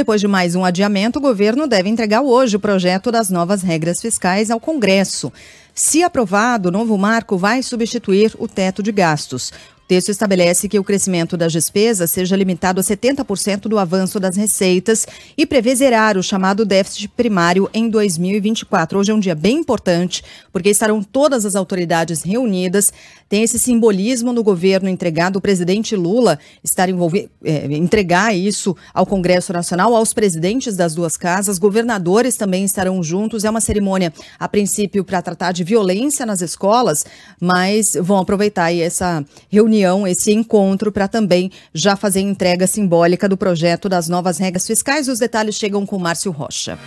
Depois de mais um adiamento, o governo deve entregar hoje o projeto das novas regras fiscais ao Congresso. Se aprovado, o novo marco vai substituir o teto de gastos texto estabelece que o crescimento das despesas seja limitado a 70% do avanço das receitas e prevê zerar o chamado déficit primário em 2024. Hoje é um dia bem importante, porque estarão todas as autoridades reunidas. Tem esse simbolismo no governo entregado, o presidente Lula estar envolvido, é, entregar isso ao Congresso Nacional, aos presidentes das duas casas, governadores também estarão juntos. É uma cerimônia, a princípio, para tratar de violência nas escolas, mas vão aproveitar essa reunião reunião, esse encontro, para também já fazer entrega simbólica do projeto das novas regras fiscais. Os detalhes chegam com Márcio Rocha.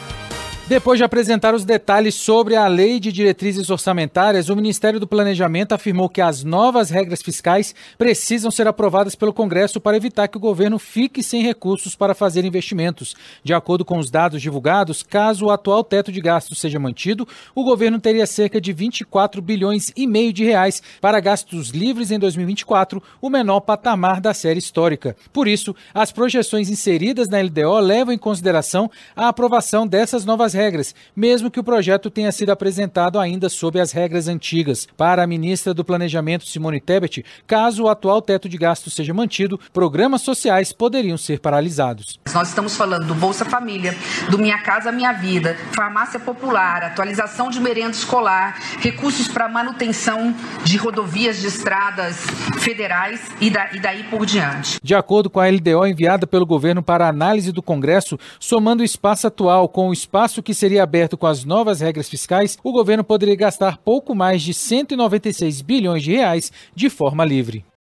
Depois de apresentar os detalhes sobre a Lei de Diretrizes Orçamentárias, o Ministério do Planejamento afirmou que as novas regras fiscais precisam ser aprovadas pelo Congresso para evitar que o governo fique sem recursos para fazer investimentos. De acordo com os dados divulgados, caso o atual teto de gastos seja mantido, o governo teria cerca de 24 bilhões e meio de reais para gastos livres em 2024, o menor patamar da série histórica. Por isso, as projeções inseridas na LDO levam em consideração a aprovação dessas novas regras regras, mesmo que o projeto tenha sido apresentado ainda sob as regras antigas. Para a ministra do Planejamento, Simone Tebet, caso o atual teto de gastos seja mantido, programas sociais poderiam ser paralisados. Nós estamos falando do Bolsa Família, do Minha Casa Minha Vida, farmácia popular, atualização de merenda escolar, recursos para manutenção de rodovias de estradas federais e, da, e daí por diante. De acordo com a LDO enviada pelo governo para análise do Congresso, somando o espaço atual com o espaço que seria aberto com as novas regras fiscais, o governo poderia gastar pouco mais de 196 bilhões de reais de forma livre.